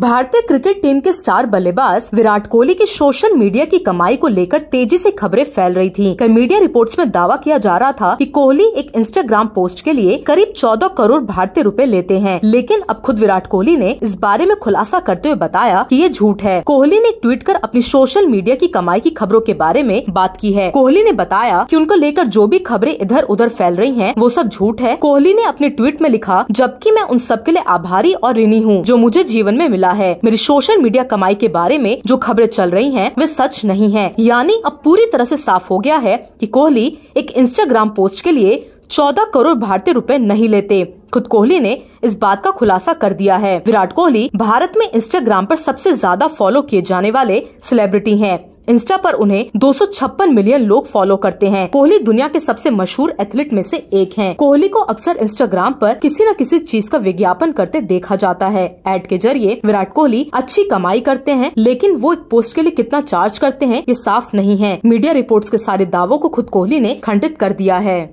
भारतीय cricket team के star बल्लेबाज विराट कोहली की सोशल मीडिया की कमाई को लेकर तेजी से खबरें फैल रही थीं। कई मीडिया रिपोर्ट्स में दावा किया जा रहा था कि कोहली एक इंस्टाग्राम पोस्ट के लिए करीब 14 करोड़ भारतीय रुपए लेते हैं लेकिन अब खुद विराट कोहली ने इस बारे में खुलासा करते हुए बताया की ये झूठ है कोहली ने ट्वीट कर अपनी सोशल मीडिया की कमाई की खबरों के बारे में बात की है कोहली ने बताया की उनको लेकर जो भी खबरें इधर उधर फैल रही है वो सब झूठ है कोहली ने अपने ट्वीट में लिखा जबकि मैं उन सबके लिए आभारी और ऋणी हूँ जो मुझे जीवन में मिला मिला है मेरी सोशल मीडिया कमाई के बारे में जो खबरें चल रही हैं वे सच नहीं है यानी अब पूरी तरह से साफ हो गया है कि कोहली एक इंस्टाग्राम पोस्ट के लिए चौदह करोड़ भारतीय रुपए नहीं लेते खुद कोहली ने इस बात का खुलासा कर दिया है विराट कोहली भारत में इंस्टाग्राम पर सबसे ज्यादा फॉलो किए जाने वाले सेलिब्रिटी हैं इंस्टा पर उन्हें दो मिलियन लोग फॉलो करते हैं कोहली दुनिया के सबसे मशहूर एथलीट में से एक हैं। कोहली को अक्सर इंस्टाग्राम पर किसी न किसी चीज का विज्ञापन करते देखा जाता है एड के जरिए विराट कोहली अच्छी कमाई करते हैं लेकिन वो एक पोस्ट के लिए कितना चार्ज करते हैं ये साफ नहीं है मीडिया रिपोर्ट के सारे दावों को खुद कोहली ने खंडित कर दिया है